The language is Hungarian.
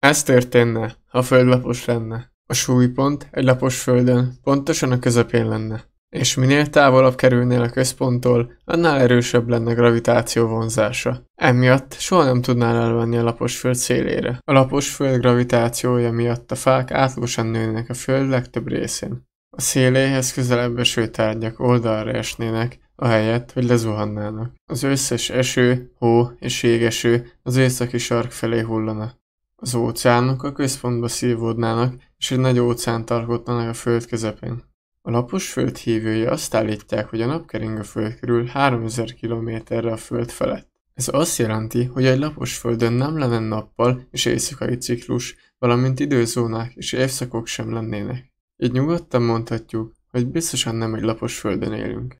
Ez történne, ha földlapos lenne. A súlypont egy lapos földön pontosan a közepén lenne. És minél távolabb kerülnél a központtól, annál erősebb lenne a gravitáció vonzása. Emiatt soha nem tudnál elvenni a lapos föld szélére. A lapos föld gravitációja miatt a fák átlósan nőnek a föld legtöbb részén. A széléhez közelebb eső tárgyak oldalra esnének, helyet hogy lezuhannának. Az összes eső, hó és jégeső az északi sark felé hullana. Az óceánok a központba szívódnának, és egy nagy óceánt alkotnának a föld közepén. A lapos föld hívői azt állítják, hogy a nap kering a föld körül 3000 kilométerre a föld felett. Ez azt jelenti, hogy egy lapos földön nem lenne nappal és éjszakai ciklus, valamint időzónák és évszakok sem lennének. Így nyugodtan mondhatjuk, hogy biztosan nem egy lapos földön élünk.